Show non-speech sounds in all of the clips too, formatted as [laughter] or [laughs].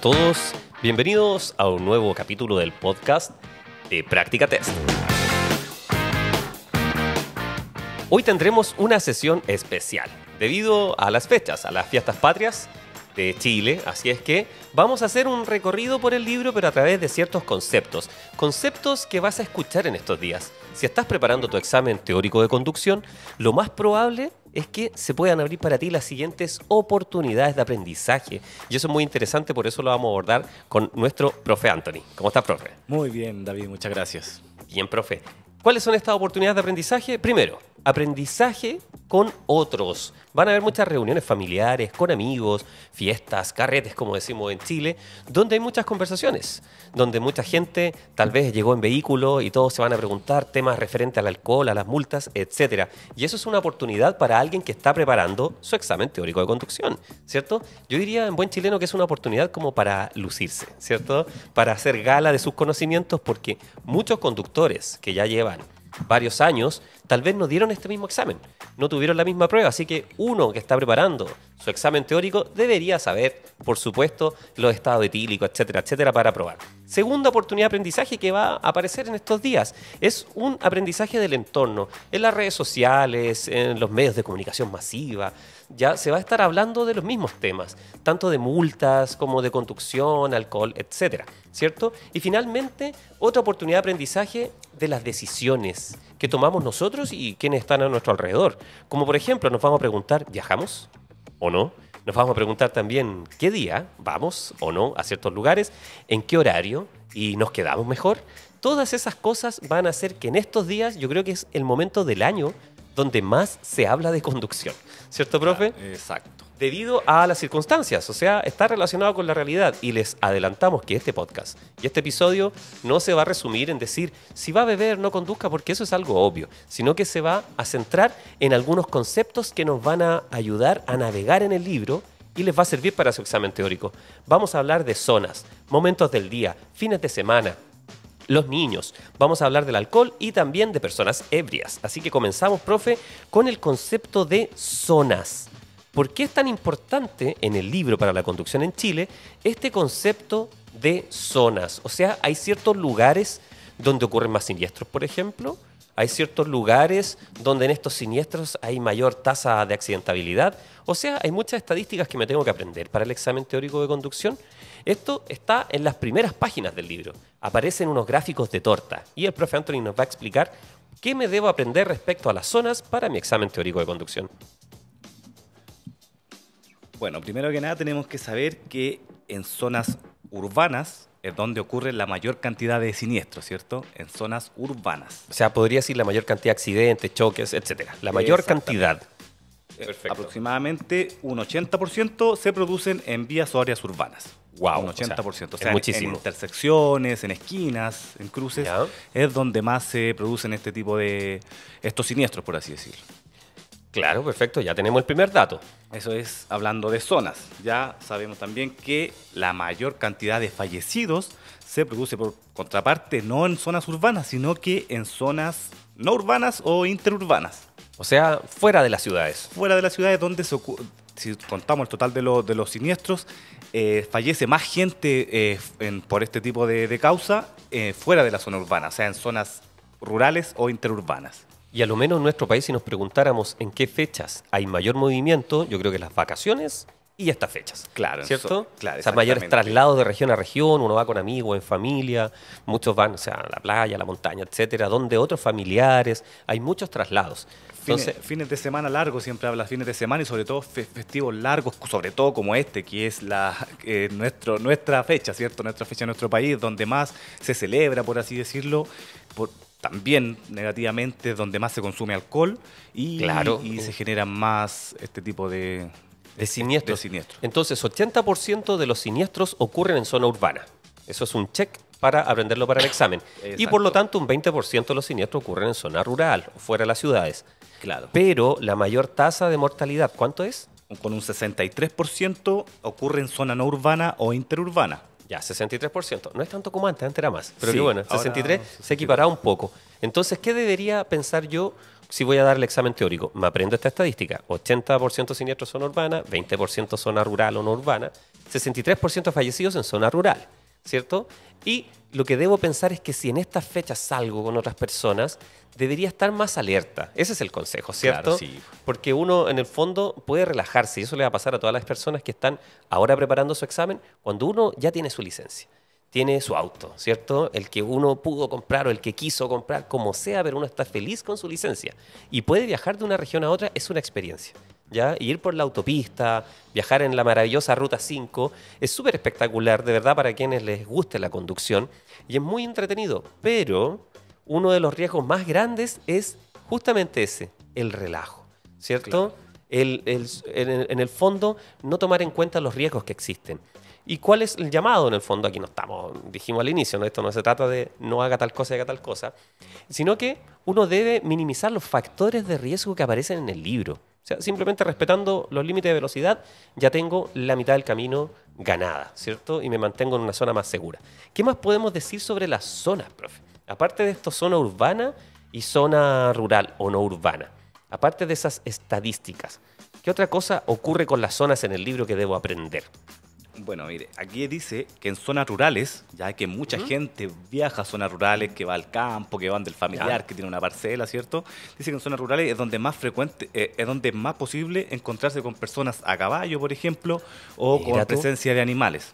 todos, bienvenidos a un nuevo capítulo del podcast de Práctica Test. Hoy tendremos una sesión especial debido a las fechas, a las fiestas patrias de Chile, así es que vamos a hacer un recorrido por el libro pero a través de ciertos conceptos, conceptos que vas a escuchar en estos días. Si estás preparando tu examen teórico de conducción, lo más probable es que se puedan abrir para ti las siguientes oportunidades de aprendizaje. Y eso es muy interesante, por eso lo vamos a abordar con nuestro profe Anthony. ¿Cómo estás, profe? Muy bien, David, muchas gracias. Bien, profe. ¿Cuáles son estas oportunidades de aprendizaje? Primero, aprendizaje con otros. Van a haber muchas reuniones familiares, con amigos, fiestas, carretes, como decimos en Chile, donde hay muchas conversaciones, donde mucha gente tal vez llegó en vehículo y todos se van a preguntar temas referentes al alcohol, a las multas, etc. Y eso es una oportunidad para alguien que está preparando su examen teórico de conducción, ¿cierto? Yo diría en buen chileno que es una oportunidad como para lucirse, ¿cierto? Para hacer gala de sus conocimientos, porque muchos conductores que ya llevan varios años, tal vez no dieron este mismo examen, no tuvieron la misma prueba, así que uno que está preparando su examen teórico debería saber, por supuesto, los estados etílicos, etcétera, etcétera, para probar. Segunda oportunidad de aprendizaje que va a aparecer en estos días es un aprendizaje del entorno, en las redes sociales, en los medios de comunicación masiva, ya se va a estar hablando de los mismos temas, tanto de multas como de conducción, alcohol, etcétera, ¿cierto? Y finalmente, otra oportunidad de aprendizaje de las decisiones que tomamos nosotros y quienes están a nuestro alrededor. Como por ejemplo, nos vamos a preguntar, ¿viajamos o no? Nos vamos a preguntar también qué día vamos o no a ciertos lugares, en qué horario y nos quedamos mejor. Todas esas cosas van a hacer que en estos días, yo creo que es el momento del año donde más se habla de conducción. ¿Cierto, profe? exacto. Debido a las circunstancias, o sea, está relacionado con la realidad. Y les adelantamos que este podcast y este episodio no se va a resumir en decir si va a beber, no conduzca, porque eso es algo obvio, sino que se va a centrar en algunos conceptos que nos van a ayudar a navegar en el libro y les va a servir para su examen teórico. Vamos a hablar de zonas, momentos del día, fines de semana, los niños. Vamos a hablar del alcohol y también de personas ebrias. Así que comenzamos, profe, con el concepto de zonas. ¿Por qué es tan importante en el libro para la conducción en Chile este concepto de zonas? O sea, hay ciertos lugares donde ocurren más siniestros, por ejemplo. Hay ciertos lugares donde en estos siniestros hay mayor tasa de accidentabilidad. O sea, hay muchas estadísticas que me tengo que aprender para el examen teórico de conducción esto está en las primeras páginas del libro. Aparecen unos gráficos de torta y el profe Anthony nos va a explicar qué me debo aprender respecto a las zonas para mi examen teórico de conducción. Bueno, primero que nada tenemos que saber que en zonas urbanas es donde ocurre la mayor cantidad de siniestros, ¿cierto? En zonas urbanas. O sea, podría decir la mayor cantidad de accidentes, choques, etcétera. La mayor cantidad. Eh, Perfecto. Aproximadamente un 80% se producen en vías o áreas urbanas un 80%. O sea, muchísimo. En intersecciones, en esquinas, en cruces, es donde más se producen este tipo de estos siniestros, por así decirlo. Claro, perfecto, ya tenemos el primer dato. Eso es hablando de zonas. Ya sabemos también que la mayor cantidad de fallecidos se produce por contraparte no en zonas urbanas, sino que en zonas no urbanas o interurbanas. O sea, fuera de las ciudades. Fuera de las ciudades donde se ocurre si contamos el total de, los siniestros, eh, fallece más gente eh, por este tipo de, causa eh, fuera de la zona urbana, o sea, en zonas rurales o interurbanas. Y a lo menos en nuestro país, si nos preguntáramos en qué fechas hay mayor movimiento, yo creo que las vacaciones y estas fechas. Claro, ¿cierto? claro, mayores traslados de región a región, uno va con amigos, en familia, muchos van o sea, a la playa, a la montaña, etcétera, donde otros familiares, hay muchos traslados. Entonces, fines, de semana largos, siempre hablas fines de semana y sobre todo festivos largos, sobre todo como este, que es la, nuestro, nuestra fecha, ¿cierto? Nuestra fecha en nuestro país, donde más se celebra, por así decirlo, también negativamente, donde más se consume alcohol y, claro. y, y se generan más este tipo de, de siniestros. De Entonces, 80% de los siniestros ocurren en zona urbana. Eso es un check para aprenderlo para el examen. Y por lo tanto, un 20% de los siniestros ocurren en zona rural, fuera de las ciudades. Claro. Pero la mayor tasa de mortalidad, ¿cuánto es? Con un 63% ocurre en zona no urbana o interurbana. Ya, 63%. No es tanto como antes, antes era más. Pero bueno, 63 se equipará un poco. Entonces, ¿qué debería pensar yo si voy a dar el examen teórico, me aprendo esta estadística. 80% siniestros son urbana, 20% zona rural o no urbana, 63% fallecidos en zona rural, ¿cierto? Y lo que debo pensar es que si en estas fechas salgo con otras personas, debería estar más alerta. Ese es el consejo, ¿cierto? Claro, sí. Porque uno, en el fondo, puede relajarse y eso le va a pasar a todas las personas que están ahora preparando su examen cuando uno ya tiene su licencia tiene su auto, ¿cierto? El que uno pudo comprar o el que quiso comprar, como sea, pero uno está feliz con su licencia. Y puede viajar de una región a otra, es una experiencia. ¿Ya? Ir por la autopista, viajar en la maravillosa Ruta 5, es súper espectacular, de verdad, para quienes les guste la conducción, y es muy entretenido, pero uno de los riesgos más grandes es justamente ese, el relajo, ¿cierto? en el fondo, no tomar en cuenta los riesgos que existen. ¿Y cuál es el llamado en el fondo? Aquí no estamos, dijimos al inicio, ¿no? esto no se trata de no haga tal cosa y haga tal cosa, sino que uno debe minimizar los factores de riesgo que aparecen en el libro. O sea, simplemente respetando los límites de velocidad, ya tengo la mitad del camino ganada, ¿cierto? Y me mantengo en una zona más segura. ¿Qué más podemos decir sobre las zonas, profe? Aparte de esto, zona urbana y zona rural o no urbana. Aparte de esas estadísticas, ¿qué otra cosa ocurre con las zonas en el libro que debo aprender? Bueno, mire, aquí dice que en zonas rurales, ya que mucha gente viaja a zonas rurales, que va al campo, que van del familiar, que tiene una parcela, ¿cierto? Dice que en zonas rurales es donde más frecuente, eh, es donde más posible encontrarse con personas a caballo, por ejemplo, o con presencia de animales.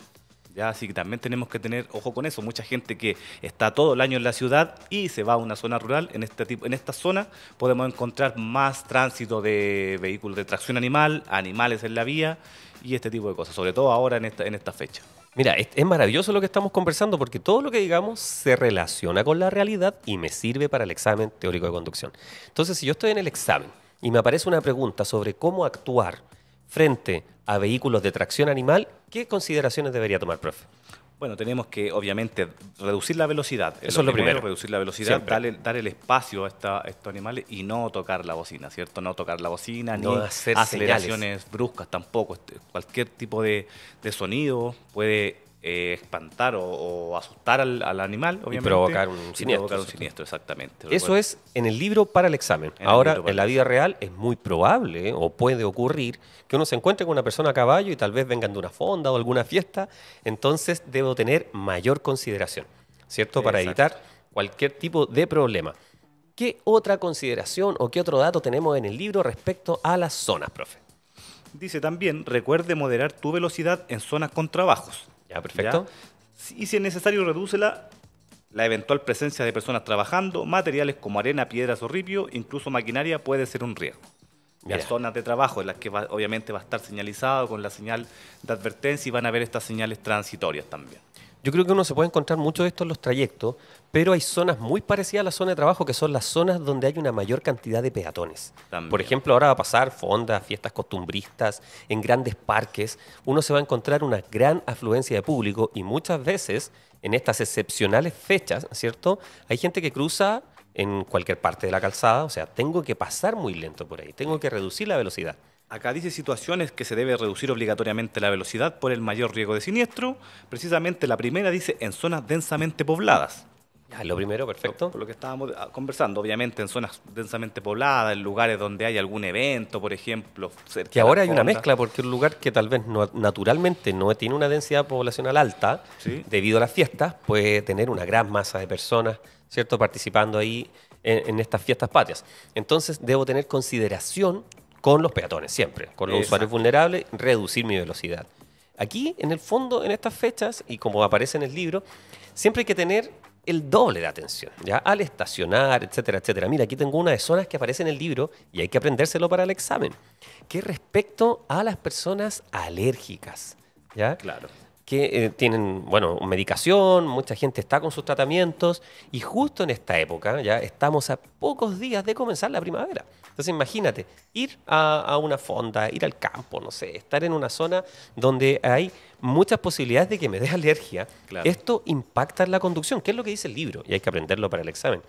Ya, así que también tenemos que tener ojo con eso. Mucha gente que está todo el año en la ciudad y se va a una zona rural, en, este tipo, en esta zona podemos encontrar más tránsito de vehículos de tracción animal, animales en la vía y este tipo de cosas, sobre todo ahora en esta, en esta fecha. Mira, es, maravilloso lo que estamos conversando porque todo lo que digamos se relaciona con la realidad y me sirve para el examen teórico de conducción. Entonces, si yo estoy en el examen y me aparece una pregunta sobre cómo actuar frente a vehículos de tracción animal, ¿qué consideraciones debería tomar, profe? Bueno, tenemos que obviamente reducir la velocidad. Eso es lo primero. Reducir la velocidad, dar el espacio a, estos animales y no tocar la bocina, ¿cierto? No tocar la bocina, ni hacer aceleraciones bruscas tampoco. Este, cualquier tipo de, de sonido puede eh, espantar o, asustar al, animal, obviamente. Y provocar un siniestro. exactamente. Eso es en el libro para el examen. Ahora, en la vida real es muy probable o puede ocurrir que uno se encuentre con una persona a caballo y tal vez vengan de una fonda o alguna fiesta, entonces debo tener mayor consideración, ¿cierto? Para evitar cualquier tipo de problema. ¿Qué otra consideración o qué otro dato tenemos en el libro respecto a las zonas, profe? Dice también, recuerde moderar tu velocidad en zonas con trabajos perfecto. Y si es necesario, redúcela la eventual presencia de personas trabajando, materiales como arena, piedras o ripio, incluso maquinaria, puede ser un riesgo. Las zonas de trabajo en las que obviamente va a estar señalizado con la señal de advertencia y van a haber estas señales transitorias también. Yo creo que uno se puede encontrar mucho de esto en los trayectos, pero hay zonas muy parecidas a la zona de trabajo, que son las zonas donde hay una mayor cantidad de peatones. Por ejemplo, ahora va a pasar fondas, fiestas costumbristas, en grandes parques, uno se va a encontrar una gran afluencia de público y muchas veces, en estas excepcionales fechas, ¿cierto? Hay gente que cruza en cualquier parte de la calzada, o sea, tengo que pasar muy lento por ahí, tengo que reducir la velocidad. Acá dice situaciones que se debe reducir obligatoriamente la velocidad por el mayor riesgo de siniestro. Precisamente la primera dice en zonas densamente pobladas. lo primero, perfecto. Por, lo que estábamos ah, conversando, obviamente en zonas densamente pobladas, en lugares donde hay algún evento, por ejemplo. Que ahora hay una mezcla, porque un lugar que tal vez no, naturalmente no tiene una densidad poblacional alta, debido a las fiestas, puede tener una gran masa de personas, ¿cierto?, participando ahí en, en estas fiestas patrias. Entonces, debo tener consideración con los peatones, siempre, con los usuarios vulnerables, reducir mi velocidad. Aquí, en el fondo, en estas fechas, y como aparece en el libro, siempre hay que tener el doble de atención, ¿ya? Al estacionar, etcétera, etcétera. Mira, aquí tengo una de zonas que aparece en el libro y hay que aprendérselo para el examen, que respecto a las personas alérgicas, ¿ya? Claro que eh, tienen, bueno, medicación, mucha gente está con sus tratamientos y justo en esta época ya estamos a pocos días de comenzar la primavera. Entonces imagínate, ir a, una fonda, ir al campo, no sé, estar en una zona donde hay muchas posibilidades de que me dé [laughs] alergia. Esto impacta en la conducción, que es lo que dice el libro y hay que aprenderlo para el examen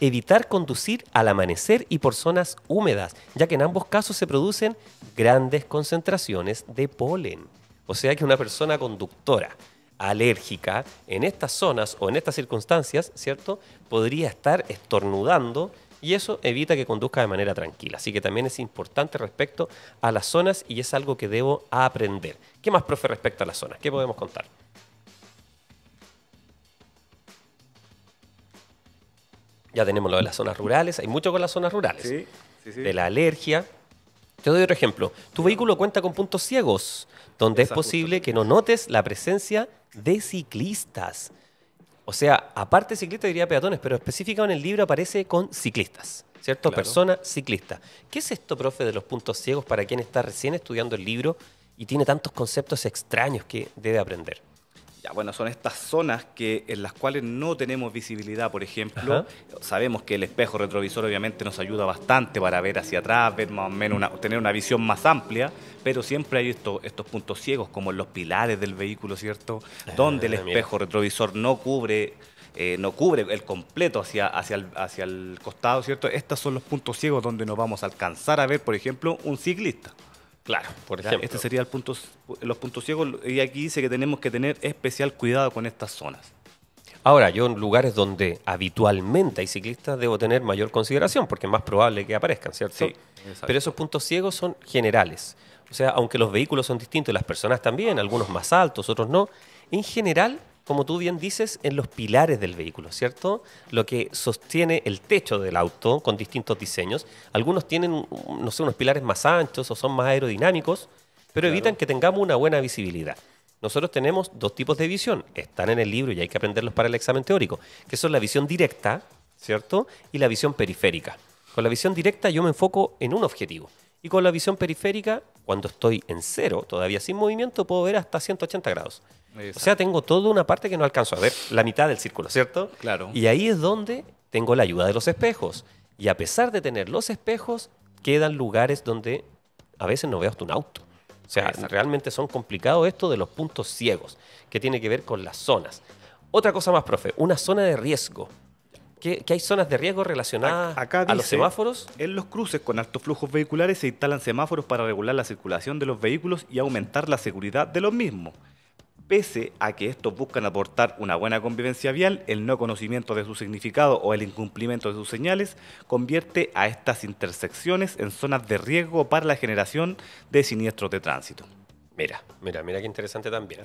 evitar conducir al amanecer y por zonas húmedas, ya que en ambos casos se producen grandes concentraciones de polen. O sea que una persona conductora alérgica en estas zonas o en estas circunstancias, ¿cierto? Podría estar estornudando y eso evita que conduzca de manera tranquila. Así que también es importante respecto a las zonas y es algo que debo aprender. ¿Qué más, profe, respecto a las zonas? ¿Qué podemos contar? Ya tenemos lo de las zonas rurales, hay mucho con las zonas rurales. Sí, sí, sí. De la alergia, te doy otro ejemplo. Tu vehículo cuenta con puntos ciegos, donde es posible que no notes la presencia de ciclistas. O sea, aparte de ciclistas diría peatones, pero específicamente en el libro aparece con ciclistas, ¿cierto? Persona ciclista. ¿Qué es esto, profe, de los puntos ciegos para quien está recién estudiando el libro y tiene tantos conceptos extraños que debe aprender? Ya, bueno, son estas zonas que, en las cuales no tenemos visibilidad, por ejemplo. Sabemos que el espejo retrovisor obviamente nos ayuda bastante para ver hacia atrás, ver más o menos tener una visión más amplia, pero siempre hay estos puntos ciegos, como en los pilares del vehículo, ¿cierto? Ah, donde el espejo retrovisor no cubre eh, no cubre el completo hacia, hacia, el, hacia el costado, ¿cierto? Estos son los puntos ciegos donde nos vamos a alcanzar a ver, por ejemplo, un ciclista. Claro, por este ejemplo. Este sería el punto, los puntos ciegos y aquí dice que tenemos que tener especial cuidado con estas zonas. Ahora, yo en lugares donde habitualmente hay ciclistas debo tener mayor consideración porque es más probable que aparezcan, ¿cierto? Sí, Pero esos puntos ciegos son generales. O sea, aunque los vehículos son distintos y las personas también, algunos más altos, otros no, en general como tú bien dices, en los pilares del vehículo, ¿cierto? Lo que sostiene el techo del auto con distintos diseños. Algunos tienen, no sé, unos pilares más anchos o son más aerodinámicos, pero evitan que tengamos una buena visibilidad. Nosotros tenemos dos tipos de visión, están en el libro y hay que aprenderlos para el examen teórico, que son la visión directa, ¿cierto? Y la visión periférica. Con la visión directa yo me enfoco en un objetivo. Y con la visión periférica, cuando estoy en cero, todavía sin movimiento, puedo ver hasta 180 grados. O sea, tengo toda una parte que no alcanzo a ver, la mitad del círculo, ¿cierto? Claro. Y ahí es donde tengo la ayuda de los espejos. Y a pesar de tener los espejos, quedan lugares donde a veces no veo hasta un auto. O sea, realmente son complicados esto de los puntos ciegos, que tiene que ver con las zonas. Otra cosa más, profe, una zona de riesgo que, hay zonas de riesgo relacionadas a, los semáforos. En los cruces con altos flujos vehiculares se instalan semáforos para regular la circulación de los vehículos y aumentar la seguridad de los mismos. Pese a que estos buscan aportar una buena convivencia vial, el no conocimiento de su significado o el incumplimiento de sus señales convierte a estas intersecciones en zonas de riesgo para la generación de siniestros de tránsito. Mira, mira, mira qué interesante también.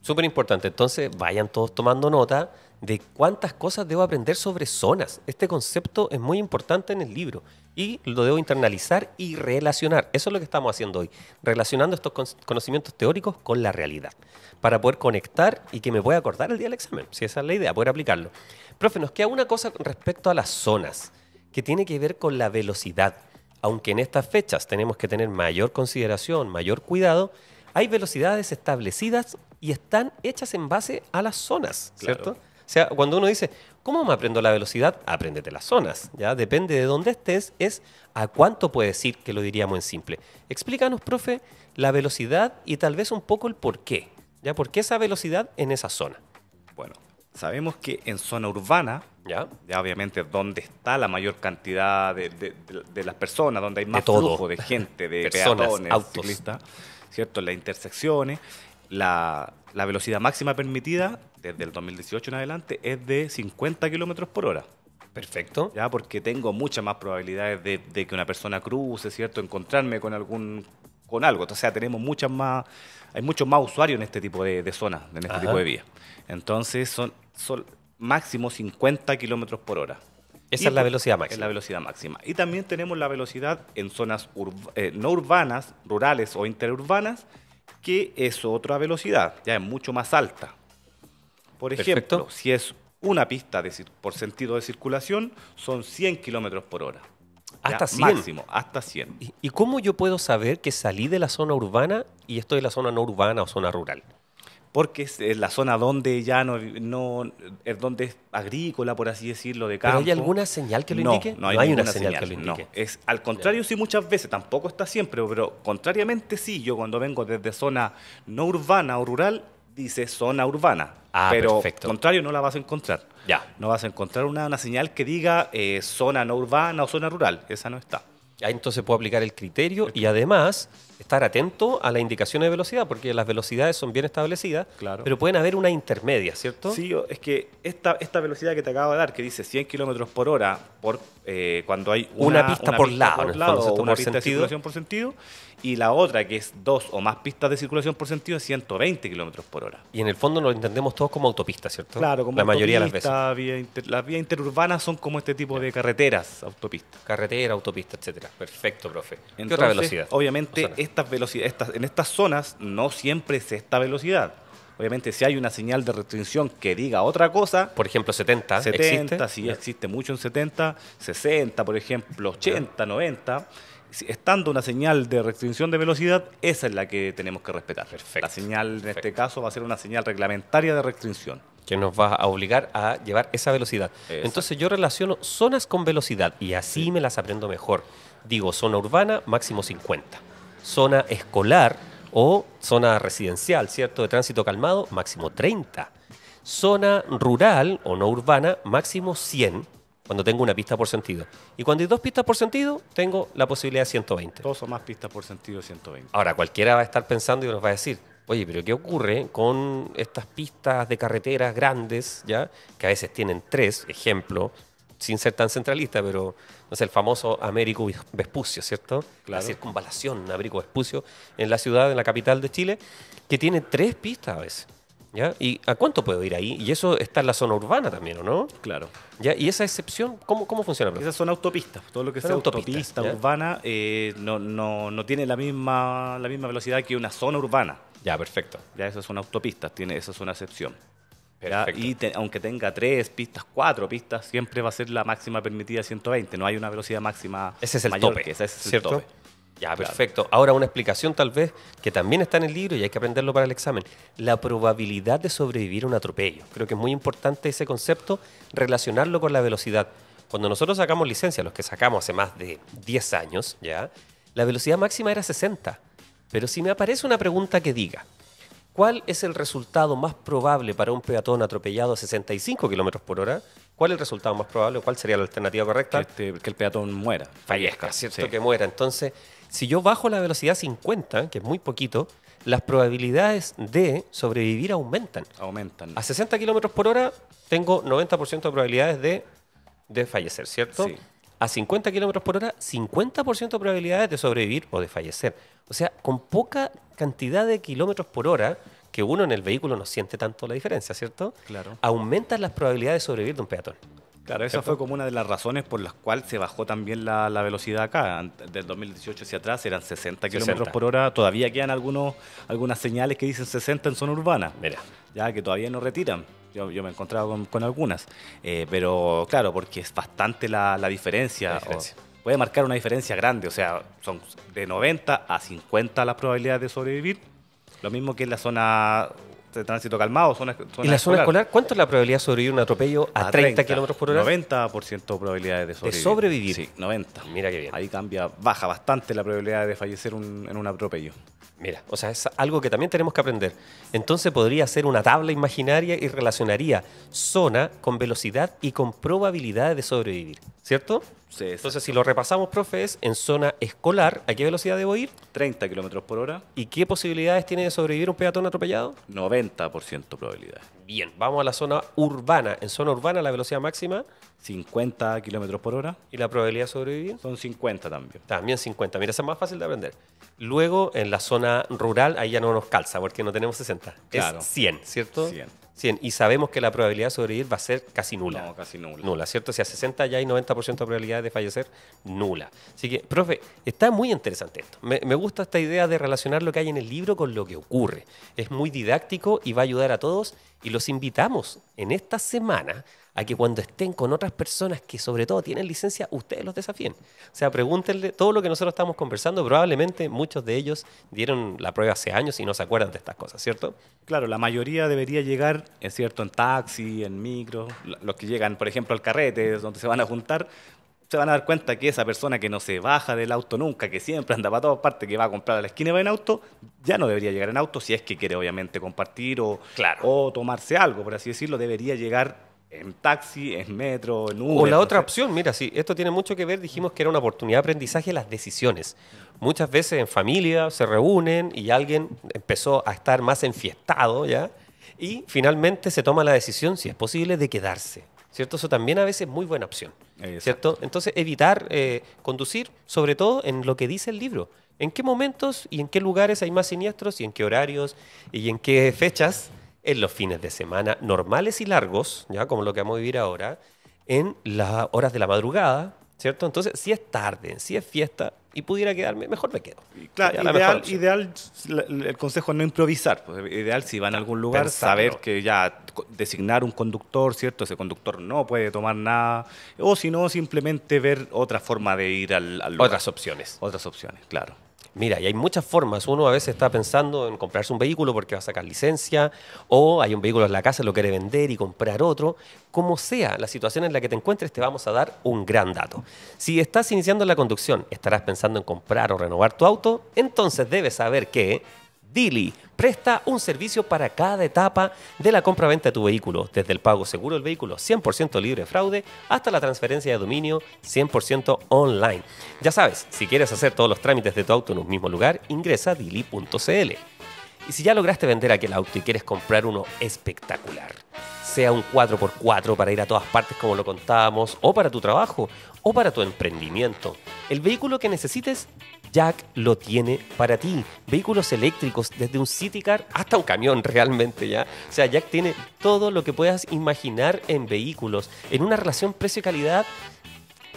Súper importante. Entonces, vayan todos tomando nota de cuántas cosas debo aprender sobre zonas. Este concepto es muy importante en el libro y lo debo internalizar y relacionar. Eso es lo que estamos haciendo hoy, relacionando estos conocimientos teóricos con la realidad, para poder conectar y que me pueda acordar el día del examen, si esa es la idea, poder aplicarlo. Profe, nos queda una cosa respecto a las zonas, que tiene que ver con la velocidad. Aunque en estas fechas tenemos que tener mayor consideración, mayor cuidado, hay velocidades establecidas y están hechas en base a las zonas, ¿cierto? O sea, cuando uno dice, ¿cómo me aprendo la velocidad? Apréndete las zonas, ¿ya? Depende de dónde estés, es a cuánto puedes ir, que lo diríamos en simple. Explícanos, profe, la velocidad y tal vez un poco el por qué, ¿ya? ¿Por qué esa velocidad en esa zona? Bueno, sabemos que en zona urbana, ¿Ya? ya obviamente donde está la mayor cantidad de, las personas, donde hay más flujo de gente, de [laughs] personas, peatones, autos. ¿cierto? Las intersecciones, la, la velocidad máxima permitida desde el 2018 en adelante es de 50 kilómetros por hora. Perfecto. Ya, porque tengo muchas más probabilidades de, que una persona cruce, ¿cierto? Encontrarme con algún con algo. O sea, tenemos muchas más, hay muchos más usuarios en este tipo de, zonas, en este tipo de vías. Entonces son, son máximo 50 kilómetros por hora. Esa es la velocidad máxima. Es la velocidad máxima. Y también tenemos la velocidad en zonas eh, no urbanas, rurales o interurbanas, que es otra velocidad, ya es mucho más alta. Por ejemplo, si es una pista por sentido de circulación, son 100 kilómetros por hora. Hasta 100. Máximo, hasta 100. ¿Y, cómo yo puedo saber que salí de la zona urbana y estoy en la zona no urbana o zona rural? porque es la zona donde ya no, no es donde es agrícola, por así decirlo, de campo. ¿Pero hay alguna señal que lo indique? No, hay, una señal, que lo indique. Es, al contrario, sí, muchas veces, tampoco está siempre, pero contrariamente sí, yo cuando vengo desde zona no urbana o rural, dice zona urbana. Ah, pero contrario no la vas a encontrar. Ya. No vas a encontrar una, señal que diga eh, zona no urbana o zona rural. Esa no está. Ahí entonces puede aplicar el criterio y además estar atento a la indicación de velocidad, porque las velocidades son bien establecidas, claro. pero pueden haber una intermedia, ¿cierto? Sí, es que esta, esta velocidad que te acabo de dar, que dice 100 kilómetros por hora, por, eh, cuando hay una, pista por lado, una pista por sentido, y la otra, que es dos o más pistas de circulación por sentido, es 120 kilómetros por hora. Y en el fondo lo entendemos todos como autopistas, ¿cierto? Claro, como La mayoría de las veces. Vía las vías interurbanas son como este tipo de carreteras, autopistas. Carretera, autopista, etcétera. Perfecto, profe. ¿Qué otra velocidad? Obviamente, estas velocidades, estas, en estas zonas no siempre es esta velocidad. Obviamente, si hay una señal de restricción que diga otra cosa. Por ejemplo, 70. 70, ¿existe? sí, existe mucho en 70. 60, por ejemplo, 80, 90 estando una señal de restricción de velocidad, esa es la que tenemos que respetar. Perfecto. La señal, en este caso, va a ser una señal reglamentaria de restricción. Que nos va a obligar a llevar esa velocidad. Entonces yo relaciono zonas con velocidad y así me las aprendo mejor. Digo, zona urbana, máximo 50. Zona escolar o zona residencial, ¿cierto? De tránsito calmado, máximo 30. Zona rural o no urbana, máximo 100 cuando tengo una pista por sentido. Y cuando hay dos pistas por sentido, tengo la posibilidad de 120. Dos o más pistas por sentido 120. Ahora, cualquiera va a estar pensando y nos va a decir, oye, pero ¿qué ocurre con estas pistas de carreteras grandes, ya? Que a veces tienen tres, ejemplo, sin ser tan centralista, pero no sé, el famoso Américo Vespucio, ¿cierto? La circunvalación Américo Vespucio en la ciudad, en la capital de Chile, que tiene tres pistas a veces. ¿Y a cuánto puedo ir ahí? Y eso está en la zona urbana también, ¿o no? Claro. ¿Ya? ¿Y esa excepción, cómo, cómo funciona? Esas son autopistas. Todo lo que sea autopista urbana eh, no, no, tiene la misma, la misma velocidad que una zona urbana. Ya, perfecto. Ya, esas son autopistas, tiene, esa es una excepción. Y aunque tenga tres pistas, cuatro pistas, siempre va a ser la máxima permitida 120. No hay una velocidad máxima. Ese es el tope. es ¿cierto? el tope. Ya, perfecto. Ahora una explicación tal vez que también está en el libro y hay que aprenderlo para el examen. La probabilidad de sobrevivir a un atropello. Creo que es muy importante ese concepto, relacionarlo con la velocidad. Cuando nosotros sacamos licencia, los que sacamos hace más de 10 años, ¿ya? La velocidad máxima era 60. Pero si me aparece una pregunta que diga, ¿cuál es el resultado más probable para un peatón atropellado a 65 km por hora? ¿Cuál es el resultado más probable? ¿Cuál sería la alternativa correcta? Que, este, el peatón muera. Fallezca, ¿cierto? Que muera. Entonces, si yo bajo la velocidad 50, que es muy poquito, las probabilidades de sobrevivir aumentan. Aumentan. A 60 kilómetros por hora tengo 90% de probabilidades de, de fallecer, ¿cierto? A 50 kilómetros por hora, 50% de probabilidades de sobrevivir o de fallecer. O sea, con poca cantidad de kilómetros por hora, que uno en el vehículo no siente tanto la diferencia, ¿cierto? Claro. Aumentan las probabilidades de sobrevivir de un peatón. Claro, esa fue como una de las razones por las cuales se bajó también la, velocidad acá. Del 2018 hacia atrás eran 60 kilómetros por hora. Todavía quedan algunos, algunas señales que dicen 60 en zona urbana. Mira. Ya que todavía no retiran. Yo, me he encontrado con, algunas. Eh, pero claro, porque es bastante la, diferencia. puede marcar una diferencia grande. O sea, son de 90 a 50 las probabilidades de sobrevivir. Lo mismo que en la zona de este tránsito calmado. ¿Y la zona escolar? ¿Cuánto es la probabilidad de sobrevivir un atropello a, 30, kilómetros por hora? 90% de probabilidades de sobrevivir. Sí, 90. Mira qué bien. Ahí cambia, baja bastante la probabilidad de fallecer en un atropello. Mira, o sea, es algo que también tenemos que aprender. Entonces podría ser una tabla imaginaria y relacionaría zona con velocidad y con probabilidad de sobrevivir, ¿cierto? Entonces, si lo repasamos, profe, en zona escolar, ¿a qué velocidad debo ir? 30 kilómetros por hora. ¿Y qué posibilidades tiene de sobrevivir un peatón atropellado? 90% probabilidad bien. Vamos a la zona urbana. En zona urbana la velocidad máxima. 50 kilómetros por hora. ¿Y la probabilidad de sobrevivir? Son 50 también. También 50. Mira, es más fácil de aprender. Luego, en la zona rural, ahí ya no nos calza porque no tenemos 60. Claro. Es 100, ¿cierto? 100. Y sabemos que la probabilidad de sobrevivir va a ser casi nula. No, casi nula. Nula, ¿cierto? Si a 60 ya hay 90% de probabilidad de fallecer, nula. Así que, profe, está muy interesante esto. me, gusta esta idea de relacionar lo que hay en el libro con lo que ocurre. Es muy didáctico y va a ayudar a todos. Y los invitamos en esta semana a que cuando estén con otras personas que sobre todo tienen licencia, ustedes los desafíen. O sea, pregúntenle todo lo que nosotros estamos conversando, probablemente muchos de ellos dieron la prueba hace años y no se acuerdan de estas cosas, ¿cierto? Claro, la mayoría debería llegar, es cierto, en taxi, en micro, los que llegan, por ejemplo, al carrete, donde se van a juntar, se van a dar cuenta que esa persona que no se baja del auto nunca, que siempre anda para todas partes, que va a comprar a la esquina y va en auto, ya no debería llegar en auto si es que quiere obviamente compartir o, o tomarse algo, por así decirlo, debería llegar en taxi, en metro, en Uber. O la otra opción, mira, sí, esto tiene mucho que ver, dijimos que era una oportunidad de aprendizaje las decisiones. Muchas veces en familia se reúnen y alguien empezó a estar más enfiestado, ¿ya? Y finalmente se toma la decisión, si es posible, de quedarse. ¿Cierto? Eso también a veces es muy buena opción. ¿Cierto? Entonces, evitar eh, conducir, sobre todo en lo que dice el libro. ¿En qué momentos y en qué lugares hay más siniestros y en qué horarios y en qué fechas? en los fines de semana normales y largos, ya como lo que vamos a vivir ahora, en las horas de la madrugada, ¿cierto? Entonces, si es tarde, si es fiesta y pudiera quedarme, mejor me quedo. Claro, ideal, ideal, el consejo no improvisar. Pues, ideal si van a algún lugar, saber que ya designar un conductor, ¿cierto? Ese conductor no puede tomar nada. O si no, simplemente ver otra forma de ir al, Otras opciones. Otras opciones, claro. Mira, y hay muchas formas. Uno a veces está pensando en comprarse un vehículo porque va a sacar licencia, o hay un vehículo en la casa, lo quiere vender y comprar otro. Como sea la situación en la que te encuentres, te vamos a dar un gran dato. Si estás iniciando la conducción, estarás pensando en comprar o renovar tu auto, entonces debes saber que Dili presta un servicio para cada etapa de la compra-venta de tu vehículo, desde el pago seguro del vehículo 100% libre de fraude hasta la transferencia de dominio 100% online. Ya sabes, si quieres hacer todos los trámites de tu auto en un mismo lugar, ingresa a dili.cl. Y si ya lograste vender aquel auto y quieres comprar uno espectacular, sea un 4x4 para ir a todas partes como lo contábamos, o para tu trabajo, o para tu emprendimiento, el vehículo que necesites Jack lo tiene para ti. Vehículos eléctricos, desde un city car hasta un camión [laughs] realmente, ¿ya? O sea, Jack tiene todo lo que puedas imaginar en vehículos, en una relación precio calidad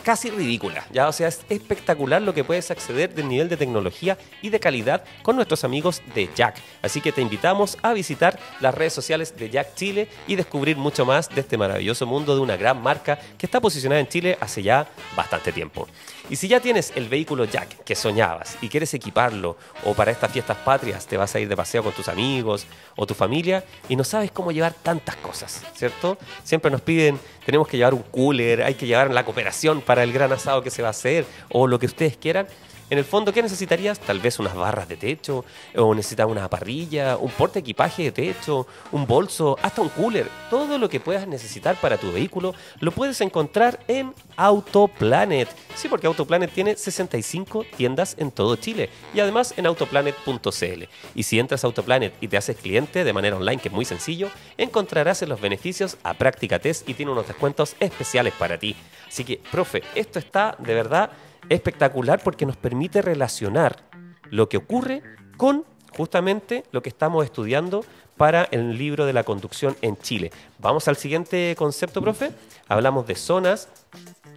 casi ridícula, ¿ya? O sea, es espectacular lo que puedes acceder del nivel de tecnología y de calidad con nuestros amigos de Jack. Así que te invitamos a visitar las redes sociales de Jack Chile y descubrir mucho más de este maravilloso mundo de una gran marca que está posicionada en Chile hace ya bastante tiempo. Y si ya tienes el vehículo Jack que soñabas y quieres equiparlo, o para estas fiestas patrias te vas a ir de paseo con tus amigos o tu familia y no sabes cómo llevar tantas cosas, ¿cierto? Siempre nos piden, tenemos que llevar un cooler, hay que llevar la cooperación para el gran asado que se va a hacer o lo que ustedes quieran. En el fondo, ¿qué necesitarías? Tal vez unas barras de techo, o necesitas una parrilla, un porte equipaje de techo, un bolso, hasta un cooler. Todo lo que puedas necesitar para tu vehículo lo puedes encontrar en Autoplanet. Sí, porque Autoplanet tiene 65 tiendas en todo Chile y además en autoplanet.cl. Y si entras a Autoplanet y te haces cliente de manera online, que es muy sencillo, encontrarás en los beneficios a Práctica Test y tiene unos descuentos especiales para ti. Así que, profe, esto está de verdad espectacular porque nos permite relacionar lo que ocurre con justamente lo que estamos estudiando para el libro de la conducción en Chile. Vamos al siguiente concepto, profe. Hablamos de zonas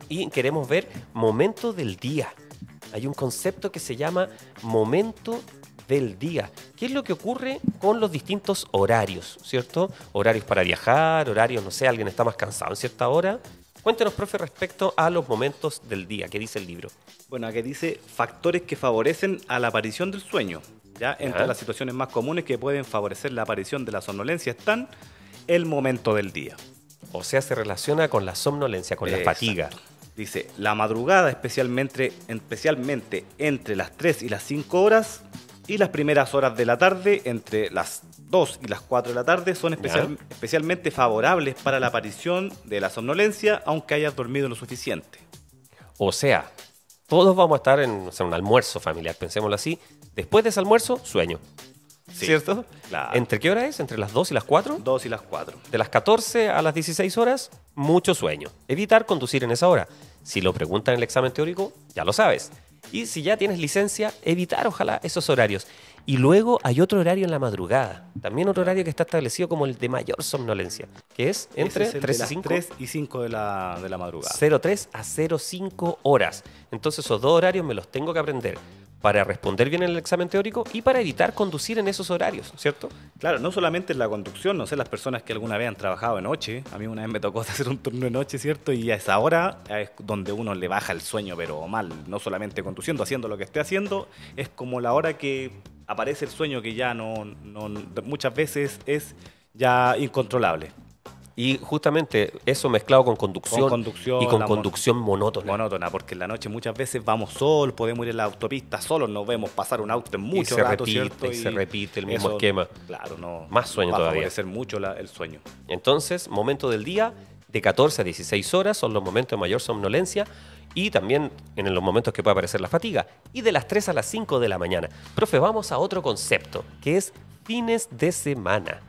y queremos ver momento del día. Hay un concepto que se llama momento del día. ¿Qué es lo que ocurre con los distintos horarios, cierto? Horarios para viajar, horarios, no sé, alguien está más cansado en cierta hora, Cuéntenos, profe, respecto a los momentos del día. ¿Qué dice el libro? Bueno, aquí dice factores que favorecen a la aparición del sueño. Ya entre las situaciones más comunes que pueden favorecer la aparición de la somnolencia están el momento del día. O sea, se relaciona con la somnolencia, con la fatiga. Dice, la madrugada, especialmente, especialmente entre las 3 y las 5 horas, y las primeras horas de la tarde, entre las 2 y las 4 de la tarde, son especialmente favorables para la aparición de la somnolencia, aunque hayas dormido lo suficiente. O sea, todos vamos a estar en un almuerzo familiar, pensémoslo así. Después de ese almuerzo, sueño. ¿Cierto? ¿Entre qué hora es? ¿Entre las 2 y las 4? 2 y las 4. De las 14 a las 16 horas, mucho sueño. Evitar conducir en esa hora. Si lo preguntan en el examen teórico, ya lo sabes. Y si ya tienes licencia, evitar ojalá esos horarios. Y luego hay otro horario en la madrugada, también otro horario que está establecido como el de mayor somnolencia, que es entre tres 3, y 5, de la, de la madrugada. 03 a 05 horas. Entonces esos dos horarios me los tengo que aprender para responder bien en el examen teórico y para evitar conducir en esos horarios, ¿cierto? Claro, no solamente en la conducción, no sé, las personas que alguna vez han trabajado de noche, a mí una vez me tocó [laughs] hacer un turno de noche, ¿cierto? Y a esa hora es donde uno le baja el sueño, pero mal, no solamente conduciendo, haciendo lo que esté haciendo, es como la hora que aparece el sueño que ya no, no muchas veces es ya incontrolable. Y justamente eso mezclado con conducción, y con conducción monótona. Monótona, porque en la noche muchas veces vamos solos, podemos ir en la autopista solos, nos vemos pasar un auto en mucho rato, se repite, Y, se repite el mismo esquema. Claro, no. Más sueño todavía. Va a mucho el sueño. Entonces, momento del día, de 14 a 16 horas son los momentos de mayor somnolencia y también en los momentos que puede aparecer la fatiga. Y de las 3 a las 5 de la mañana. Profe, vamos a otro concepto, que es fines de semana.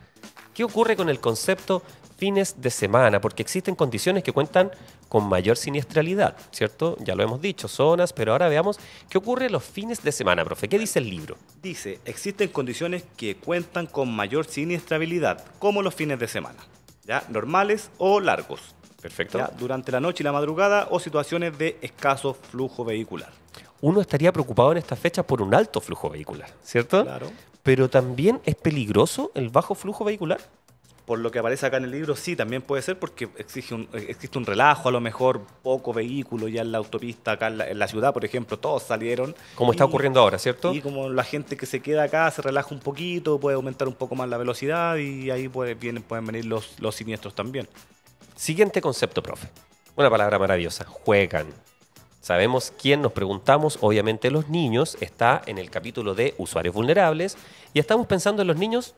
¿Qué ocurre con el concepto fines de semana, porque existen condiciones que cuentan con mayor siniestralidad, ¿cierto? Ya lo hemos dicho, zonas, pero ahora veamos qué ocurre los fines de semana, profe. ¿Qué dice el libro? Dice, existen condiciones que cuentan con mayor siniestralidad, como los fines de semana, ¿ya? Normales o largos. Perfecto. Durante la noche y la madrugada o situaciones de escaso flujo vehicular. Uno estaría preocupado en estas fechas por un alto flujo vehicular, ¿cierto? Claro. Pero también es peligroso el bajo flujo vehicular por lo que aparece acá en el libro, sí, también puede ser porque eh, existe un relajo, a lo mejor poco vehículo ya en la autopista, acá en la, ciudad, por ejemplo, todos salieron. Como está ocurriendo ahora, ¿cierto? Y como la gente que se queda acá se relaja un poquito, puede aumentar un poco más la velocidad y ahí pueden venir los, los siniestros también. Siguiente concepto, profe. Una palabra maravillosa, juegan. Sabemos quién nos preguntamos, obviamente los niños, está en el capítulo de usuarios vulnerables y estamos pensando en los niños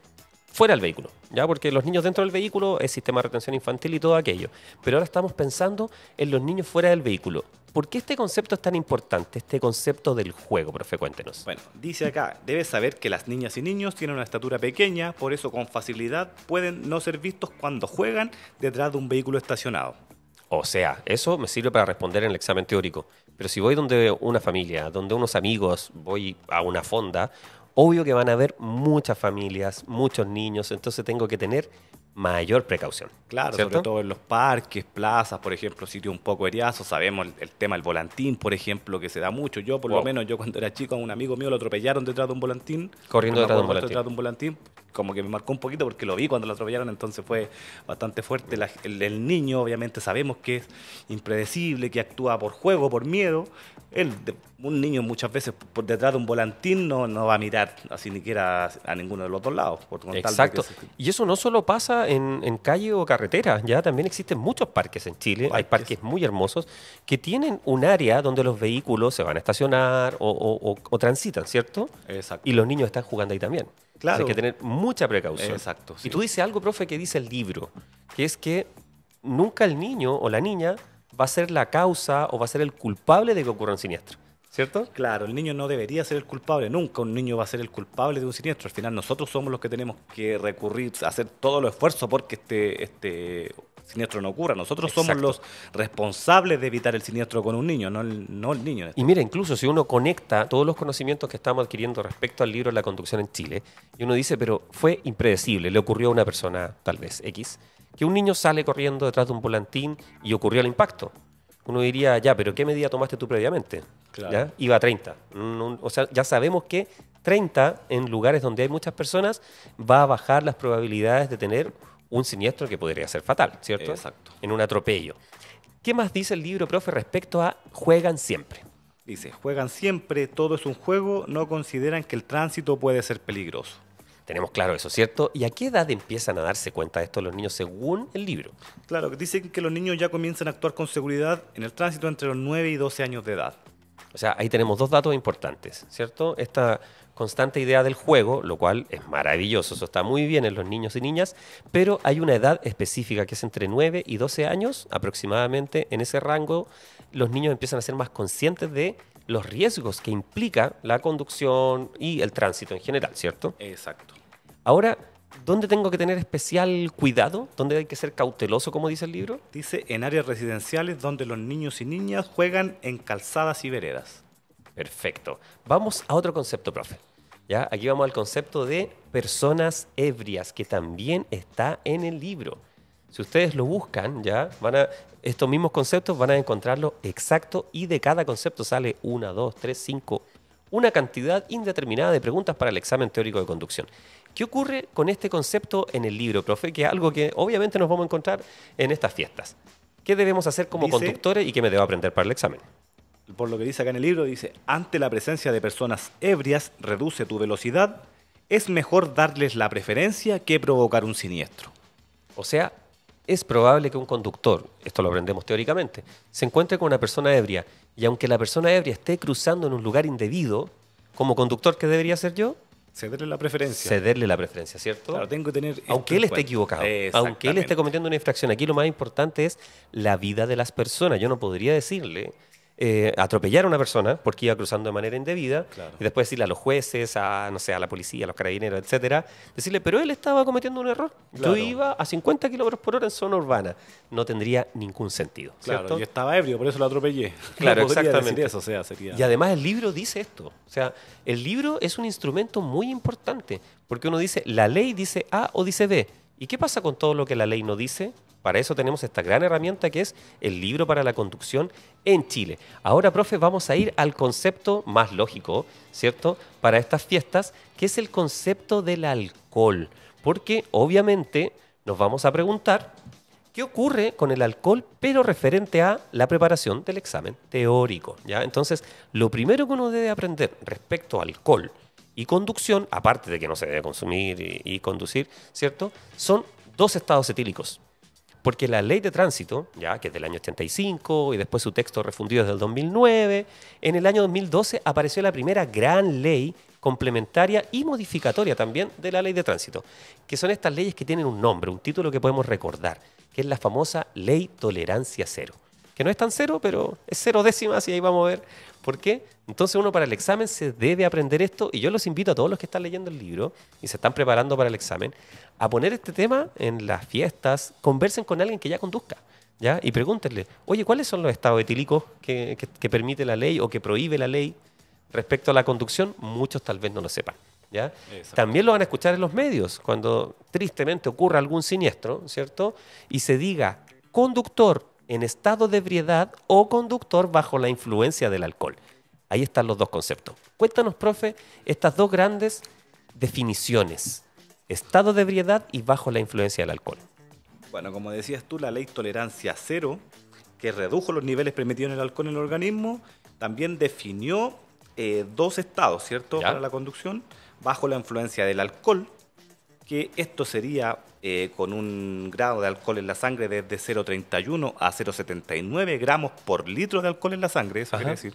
fuera del vehículo, ¿ya? Porque los niños dentro del vehículo es sistema de retención infantil y todo aquello. Pero ahora estamos pensando en los niños fuera del vehículo. ¿Por qué este concepto es tan importante, este concepto del juego, profe? Cuéntenos. Bueno, dice acá, debes saber que las niñas y niños tienen una estatura pequeña, por eso con facilidad pueden no ser vistos cuando juegan detrás de un vehículo estacionado. O sea, eso me sirve para responder en el examen teórico. Pero si voy donde una familia, donde unos amigos, voy a una fonda obvio que van a haber muchas familias, muchos niños, entonces tengo que tener mayor precaución. Claro, sobre todo en los parques, plazas, por ejemplo, sitios un poco eriazos. Sabemos el, tema del volantín, por ejemplo, que se da mucho. Yo, por lo menos, yo cuando era chico, un amigo mío lo atropellaron detrás de un volantín. Corriendo detrás de, un volantín. Como que me marcó un poquito porque lo vi cuando lo atropellaron, entonces fue bastante fuerte. el, el, niño, obviamente, sabemos que es impredecible, que actúa por juego, por miedo, un niño muchas veces por detrás de un volantín no, no va a mirar así ni siquiera a ninguno de los dos lados. Por Exacto. Y eso no solo pasa en, calle o carretera, ya también existen muchos parques en Chile, hay parques muy hermosos que tienen un área donde los vehículos se van a estacionar o, transitan, ¿cierto? Exacto. Y los niños están jugando ahí también. Claro. hay que tener mucha precaución. Exacto. Y tú dices algo, profe, que dice el libro, que es que nunca el niño o la niña va a ser la causa o va a ser el culpable de que ocurra un siniestro. ¿Cierto? Claro, el niño no debería ser el culpable, nunca un niño va a ser el culpable de un siniestro. Al final nosotros somos los que tenemos que recurrir, hacer todo el esfuerzo porque este, este siniestro no ocurra. Nosotros somos los responsables de evitar el siniestro con un niño, no el, niño. Este y mira, incluso si uno conecta todos los conocimientos que estamos adquiriendo respecto al libro La conducción en Chile, y uno dice, pero fue impredecible, le ocurrió a una persona, tal vez X, que un niño sale corriendo detrás de un volantín y ocurrió el impacto. Uno diría, ya, pero ¿qué medida tomaste tú previamente? Iba a 30. Mm, o sea, ya sabemos que 30 en lugares donde hay muchas personas va a bajar las probabilidades de tener un siniestro que podría ser fatal, ¿cierto? Exacto. En un atropello. ¿Qué más dice el libro, profe, respecto a juegan siempre? Dice, juegan siempre, todo es un juego, no consideran que el tránsito puede ser peligroso. Tenemos claro eso, ¿cierto? ¿Y a qué edad empiezan a darse cuenta de esto los niños según el libro? Claro, que dicen que los niños ya comienzan a actuar con seguridad en el tránsito entre los 9 y 12 años de edad. O sea, ahí tenemos dos datos importantes, ¿cierto? Esta constante idea del juego, lo cual es maravilloso, eso está muy bien en los niños y niñas, pero hay una edad específica que es entre 9 y 12 años aproximadamente, en ese rango los niños empiezan a ser más conscientes de los riesgos que implica la conducción y el tránsito en general, ¿cierto? Exacto. Ahora, ¿dónde tengo que tener especial cuidado? ¿Dónde hay que ser cauteloso, como dice el libro? Dice en áreas residenciales donde los niños y niñas juegan en calzadas y veredas. Perfecto. Vamos a otro concepto, profe. ¿Ya? Aquí vamos al concepto de personas ebrias, que también está en el libro. Si ustedes lo buscan, ya van a estos mismos conceptos van a encontrarlo exacto y de cada concepto sale una, dos, tres, cinco, una cantidad indeterminada de preguntas para el examen teórico de conducción. ¿Qué ocurre con este concepto en el libro, profe? Que es algo que obviamente nos vamos a encontrar en estas fiestas. ¿Qué debemos hacer como conductores y qué me debo aprender para el examen? Por lo que dice acá en el libro, dice, ante la presencia de personas ebrias, reduce tu velocidad, es mejor darles la preferencia que provocar un siniestro. O sea, es probable que un conductor, esto lo aprendemos teóricamente, se encuentre con una persona ebria y aunque la persona ebria esté cruzando en un lugar indebido, como conductor que debería ser yo, cederle la preferencia. Cederle la preferencia, ¿cierto? tengo que tener aunque él esté equivocado, aunque él esté cometiendo una infracción, aquí lo más importante es la vida de las personas. Yo no podría decirle eh, atropellar a una persona porque iba cruzando de manera indebida y después decirle a los jueces, a no sé, a la policía, a los carabineros, etcétera, decirle, pero él estaba cometiendo un error. Yo iba a 50 kilómetros por hora en zona urbana. No tendría ningún sentido. Claro, yo estaba ebrio, por eso lo atropellé. Claro, [laughs] exactamente. Eso, sea, Y además el libro dice esto. O sea, el libro es un instrumento muy importante porque uno dice, la ley dice A o dice B. ¿Y qué pasa con todo lo que la ley no dice? para eso tenemos esta gran herramienta que es el libro para la conducción en Chile. Ahora, profe, vamos a ir al concepto más lógico, ¿cierto? Para estas fiestas, que es el concepto del alcohol. Porque obviamente nos vamos a preguntar qué ocurre con el alcohol, pero referente a la preparación del examen teórico. ¿ya? Entonces, lo primero que uno debe aprender respecto al alcohol y conducción, aparte de que no se debe consumir y, conducir, ¿cierto? Son dos estados etílicos. Porque la ley de tránsito, ya que es del año 85 y después su texto refundido es del 2009, en el año 2012 apareció la primera gran ley complementaria y modificatoria también de la ley de tránsito, que son estas leyes que tienen un nombre, un título que podemos recordar, que es la famosa ley tolerancia cero, que no es tan cero, pero es cero décimas y ahí vamos a ver ¿Por qué? Entonces uno para el examen se debe aprender esto y yo los invito a todos los que están leyendo el libro y se están preparando para el examen a poner este tema en las fiestas, conversen con alguien que ya conduzca. ¿Ya? Y pregúntenle, oye, ¿cuáles son los estados etílicos que, permite la ley o que prohíbe la ley respecto a la conducción? Muchos tal vez no lo sepan. ¿Ya? También lo van a escuchar en los medios, cuando tristemente ocurra algún siniestro, ¿cierto? Y se diga, conductor, en estado de ebriedad o conductor bajo la influencia del alcohol. Ahí están los dos conceptos. Cuéntanos, profe, estas dos grandes definiciones, estado de ebriedad y bajo la influencia del alcohol. Bueno, como decías tú, la ley tolerancia cero, que redujo los niveles permitidos en el alcohol en el organismo, también definió eh, dos estados, ¿cierto?, para la conducción, bajo la influencia del alcohol, que esto sería eh, con un grado de alcohol en la sangre desde 0,31 a 0,79 gramos por litro de alcohol en la sangre, eso Ajá. quiere decir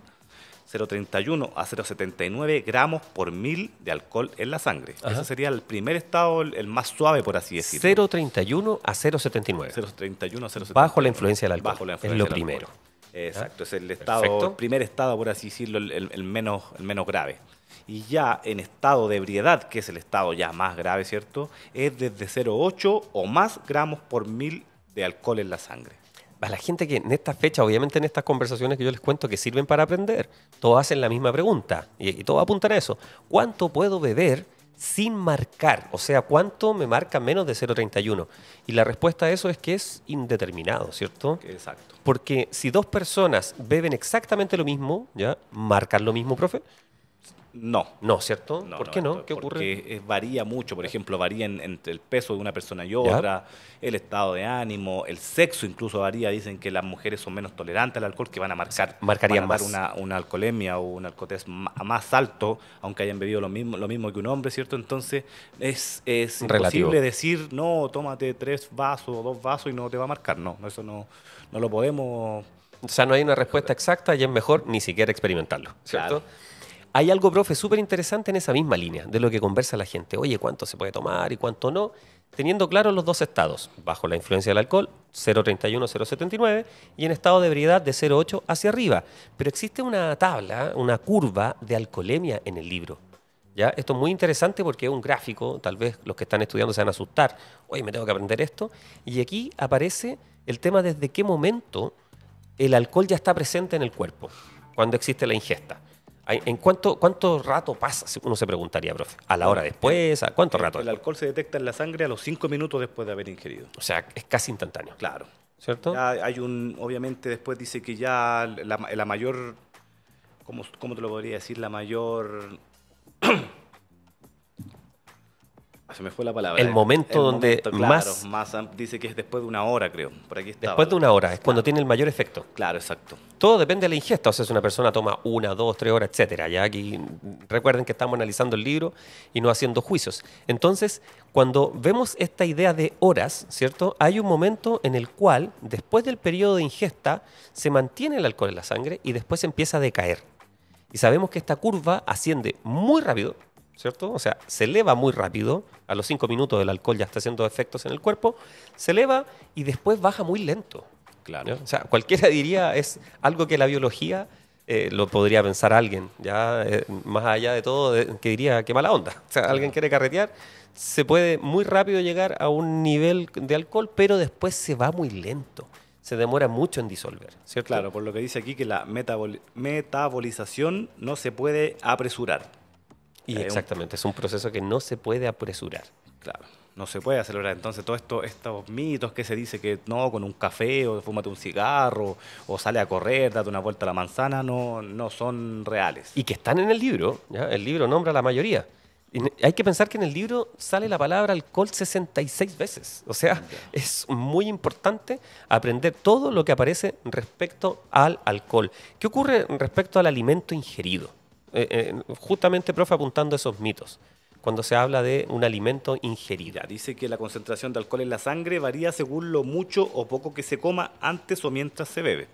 0,31 a 0,79 gramos por mil de alcohol en la sangre. Ese sería el primer estado, el más suave, por así decirlo. 0,31 a 0,79. 0,31 a 0,79. Bajo la influencia del alcohol. Bajo la influencia es lo primero. Exacto, es el estado, primer estado, por así decirlo, el, el, menos, el menos grave y ya en estado de ebriedad, que es el estado ya más grave, ¿cierto? Es desde 0,8 o más gramos por mil de alcohol en la sangre. A la gente que en esta fecha, obviamente en estas conversaciones que yo les cuento que sirven para aprender, todos hacen la misma pregunta y, todos todo a eso. ¿Cuánto puedo beber sin marcar? O sea, ¿cuánto me marca menos de 0,31? Y la respuesta a eso es que es indeterminado, ¿cierto? Exacto. Porque si dos personas beben exactamente lo mismo, ¿ya? ¿Marcan lo mismo, profe? No. No, ¿cierto? ¿Por qué no? ¿Qué ocurre? Porque eh, varía mucho, por ejemplo, varía entre el peso de una persona y otra, el estado de ánimo, el sexo incluso varía. Dicen que las mujeres son menos tolerantes al alcohol, que van a marcar, Marcarían Una, una, alcoholemia o un alcotés más alto, aunque hayan bebido lo mismo, lo mismo que un hombre, ¿cierto? Entonces es, es imposible decir, no, tómate tres vasos o dos vasos y no te va a marcar. No, eso no, no lo podemos... O sea, no hay una respuesta exacta y es mejor ni siquiera experimentarlo, ¿cierto? Hay algo, profe, súper interesante en esa misma línea de lo que conversa la gente. Oye, ¿cuánto se puede tomar y cuánto no? Teniendo claro los dos estados, bajo la influencia del alcohol, 0,31, 0,79, y en estado de ebriedad de 0,8 hacia arriba. Pero existe una tabla, una curva de alcoholemia en el libro. ¿Ya? Esto es muy interesante porque es un gráfico, tal vez los que están estudiando se van a asustar, oye, me tengo que aprender esto. Y aquí aparece el tema desde qué momento el alcohol ya está presente en el cuerpo, cuando existe la ingesta. ¿En cuánto, cuánto rato pasa? Uno se preguntaría, profe. ¿A la hora después? ¿A cuánto rato? El alcohol se detecta en la sangre a los cinco minutos después de haber ingerido. O sea, es casi instantáneo. Claro. ¿Cierto? hay un, obviamente después dice que ya la, la mayor, ¿cómo, ¿cómo te lo podría decir? La mayor [clears throat] Ah, se me fue la palabra. El momento donde más... Dice que es después de una hora, creo. Después de una hora, es cuando tiene el mayor efecto. Claro, exacto. Todo depende de la ingesta. O sea, si una persona toma una, dos, tres horas, etcétera. Ya aquí recuerden que estamos analizando el libro y no haciendo juicios. Entonces, cuando vemos esta idea de horas, ¿cierto? Hay un momento en el cual, después del periodo de ingesta, se mantiene el alcohol en la sangre y después empieza a decaer. Y sabemos que esta curva asciende muy rápido, ¿cierto? O sea, se eleva muy rápido, a los cinco minutos el alcohol ya está haciendo efectos en el cuerpo, se eleva y después baja muy lento. Claro. O sea, cualquiera [laughs] diría, es algo que la biología eh, lo podría pensar alguien, ya eh, más allá de todo, que diría, qué mala onda. O sea, alguien quiere carretear, se puede muy rápido llegar a un nivel de alcohol, pero después se va muy lento. Se demora mucho en disolver, ¿cierto? Claro, por lo que dice aquí que la metabolización no se puede apresurar. Y eh, exactamente, es un proceso que no se puede apresurar. Claro, no se puede acelerar. Entonces, todos esto, estos mitos que se dice que no, con un café o fúmate un cigarro o sale a correr, date una vuelta a la manzana, no, no son reales. Y que están en el libro, el libro nombra la mayoría. hay que pensar que en el libro sale la palabra alcohol 66 veces. O sea, es muy importante aprender todo lo que aparece respecto al alcohol. ¿Qué ocurre respecto al alimento ingerido? Eh, eh, justamente, profe, apuntando esos mitos cuando se habla de un alimento ingerido. dice que la concentración de alcohol en la sangre varía según lo mucho o poco que se coma antes o mientras se bebe.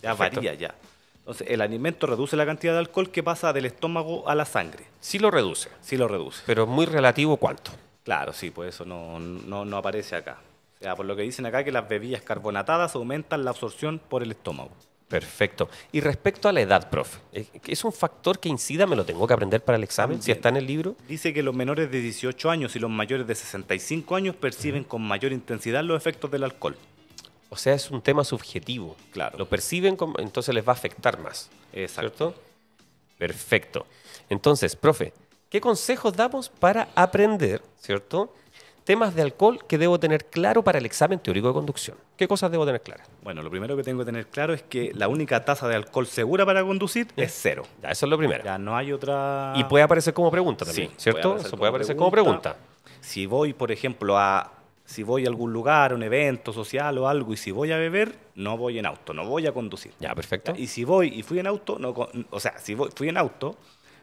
Ya varía ya. Entonces, el alimento reduce la cantidad de alcohol que pasa del estómago a la sangre. Sí lo reduce. Sí lo reduce. Pero es muy relativo cuánto. Claro, sí, pues eso no, no, no aparece acá. O sea, por lo que dicen acá que las bebidas carbonatadas aumentan la absorción por el estómago. Perfecto. Y respecto a la edad, profe, eh, ¿es un factor que incida? ¿Me lo tengo que aprender para el examen si está en el libro? Dice que los menores de 18 años y los mayores de 65 años perciben con mayor intensidad los efectos del alcohol. O sea, es un tema subjetivo. Claro. Lo perciben, como, entonces les va a afectar más. Exacto. ¿Cierto? Perfecto. Entonces, profe, ¿qué consejos damos para aprender, ¿cierto? temas de alcohol que debo tener claro para el examen teórico de conducción. ¿Qué cosas debo tener claras? Bueno, lo primero que tengo que tener claro es que la única tasa de alcohol segura para conducir es cero. Ya, eso es lo primero. Ya no hay otra. Y puede aparecer como pregunta también, ¿cierto? eso puede aparecer como pregunta. Si voy, por ejemplo, a si voy a algún lugar, un evento social o algo, y si voy a beber, no voy en auto, no voy a conducir. Ya, perfecto. Y si voy y fui en auto, no, o sea, si fui en auto,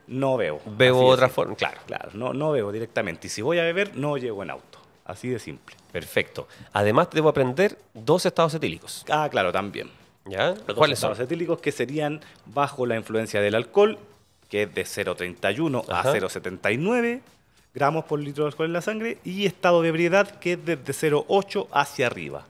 no veo. Veo otra forma, claro. Claro, no, no veo directamente. Y si voy a beber, no llego en auto. Así de simple. Perfecto. Además, debo aprender dos estados etílicos. Ah, claro, también. ¿Ya? Los ¿Cuáles estados etílicos que serían bajo la influencia del alcohol, que es de 0,31 a 0,79 gramos por litro de alcohol en la sangre, y estado de ebriedad, que es desde 0,8 hacia arriba.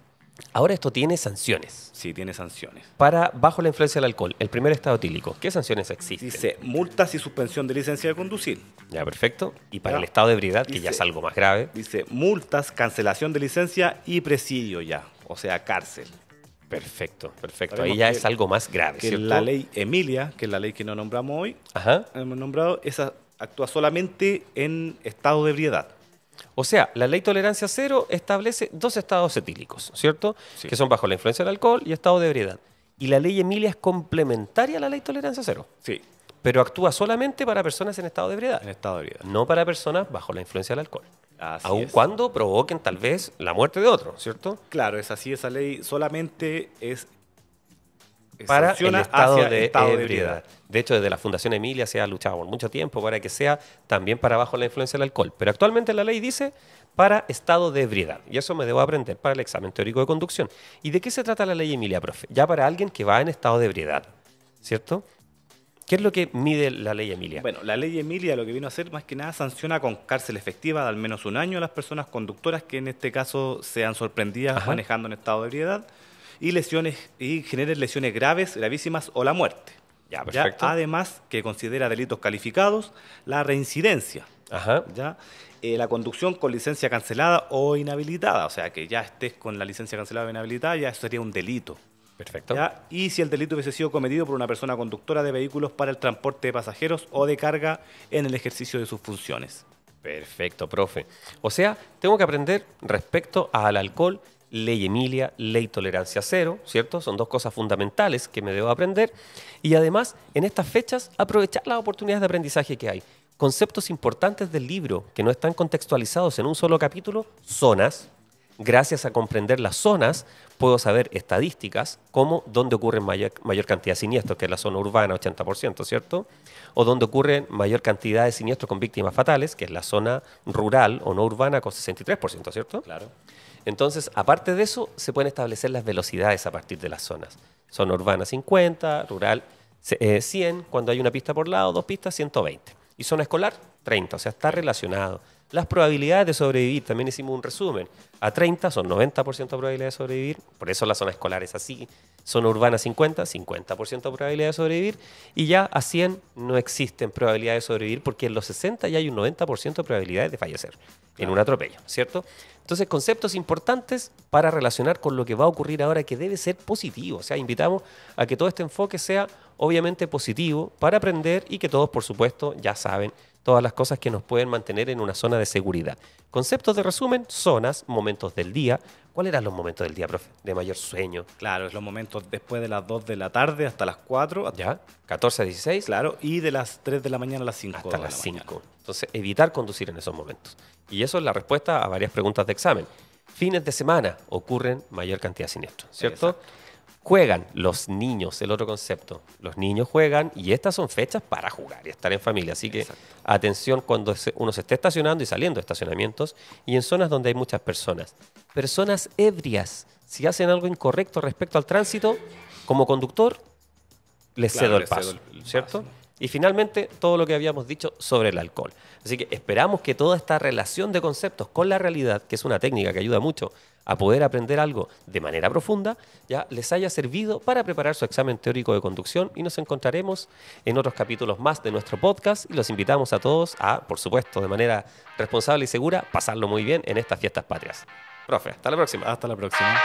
Ahora esto tiene sanciones. Sí, tiene sanciones. Para bajo la influencia del alcohol, el primer estado tílico, ¿qué sanciones existen? Dice multas y suspensión de licencia de conducir. Ya, perfecto. Y para el estado de ebriedad, que ya es algo más grave. Dice multas, cancelación de licencia y presidio ya, o sea, cárcel. Perfecto, perfecto. Ahí ya es algo más grave. la ley Emilia, que es la ley que no nombramos hoy, hemos nombrado, esa actúa solamente en estado de ebriedad. O sea, la ley tolerancia cero establece dos estados etílicos, ¿cierto? Que son bajo la influencia del alcohol y estado de ebriedad. Y la ley Emilia es complementaria a la ley tolerancia cero. Sí. Pero actúa solamente para personas en estado de ebriedad. En estado de ebriedad. No para personas bajo la influencia del alcohol. Así aun cuando provoquen tal vez la muerte de otro, ¿cierto? Claro, es así, esa ley solamente es para el estado de, ebriedad. de hecho, desde la Fundación Emilia se ha luchado por mucho tiempo para que sea también para abajo la influencia del alcohol. Pero actualmente la ley dice para estado de ebriedad. Y eso me debo aprender para el examen teórico de conducción. ¿Y de qué se trata la ley Emilia, profe? Ya para alguien que va en estado de ebriedad, ¿cierto? ¿Qué es lo que mide la ley Emilia? Bueno, la ley Emilia lo que vino a hacer más que nada sanciona con cárcel efectiva de al menos un año a las personas conductoras que en este caso sean sorprendidas sorprendido manejando en estado de ebriedad y lesiones y generen lesiones graves, gravísimas o la muerte. Ya, perfecto. además que considera delitos calificados la reincidencia. Ajá. Ya, eh, la conducción con licencia cancelada o inhabilitada, o sea que ya estés con la licencia cancelada o inhabilitada, ya eso sería un delito. Perfecto. Y si el delito hubiese sido cometido por una persona conductora de vehículos para el transporte de pasajeros o de carga en el ejercicio de sus funciones. Perfecto, profe. O sea, tengo que aprender respecto al alcohol ley Emilia, ley tolerancia cero, ¿cierto? Son dos cosas fundamentales que me debo aprender. Y además, en estas fechas, aprovechar las oportunidades de aprendizaje que hay. Conceptos importantes del libro que no están contextualizados en un solo capítulo, zonas. Gracias a comprender las zonas, puedo saber estadísticas, como dónde ocurren mayor, cantidad de siniestros, que es la zona urbana, 80%, ¿cierto? O dónde ocurren mayor cantidad de siniestros con víctimas fatales, que es la zona rural o no urbana, con 63%, ¿cierto? Claro. Entonces, aparte de eso, se pueden establecer las velocidades a partir de las zonas. Zona urbana 50, rural 100, eh, cuando hay una pista por lado, dos pistas 120. Y zona escolar 30, o sea, está relacionado. Las probabilidades de sobrevivir, también hicimos un resumen. A 30 son 90% de probabilidad de sobrevivir, por eso la zona escolar es así. Zona urbana 50, 50% de probabilidad de sobrevivir. Y ya a 100 no existen probabilidades de sobrevivir porque en los 60 ya hay un 90% de probabilidades de fallecer en un atropello, ¿cierto? Entonces, conceptos importantes para relacionar con lo que va a ocurrir ahora que debe ser positivo. O sea, invitamos a que todo este enfoque sea obviamente positivo para aprender y que todos, por supuesto, ya saben todas las cosas que nos pueden mantener en una zona de seguridad. Conceptos de resumen, zonas, momentos del día. ¿Cuáles eran los momentos del día, profe? De mayor sueño. Claro, es los momentos después de las 2 de la tarde hasta las 4. Ya, 14 a 16. Claro, y de las 3 de la mañana a las 5. Hasta las 5. Entonces, evitar conducir en esos momentos. Y eso es la respuesta a varias preguntas de examen. Fines de semana ocurren mayor cantidad de siniestros, ¿cierto? Juegan los niños, el otro concepto. Los niños juegan y estas son fechas para jugar y estar en familia. Así que atención cuando uno se esté estacionando y saliendo de estacionamientos y en zonas donde hay muchas personas. Personas ebrias, si hacen algo incorrecto respecto al tránsito, como conductor, les cedo el paso, ¿cierto? Paso. Y finalmente, todo lo que habíamos dicho sobre el alcohol. Así que esperamos que toda esta relación de conceptos con la realidad, que es una técnica que ayuda mucho a poder aprender algo de manera profunda, ya les haya servido para preparar su examen teórico de conducción y nos encontraremos en otros capítulos más de nuestro podcast y los invitamos a todos a, por supuesto, de manera responsable y segura, pasarlo muy bien en estas fiestas patrias. Profe, hasta la próxima. Hasta la próxima.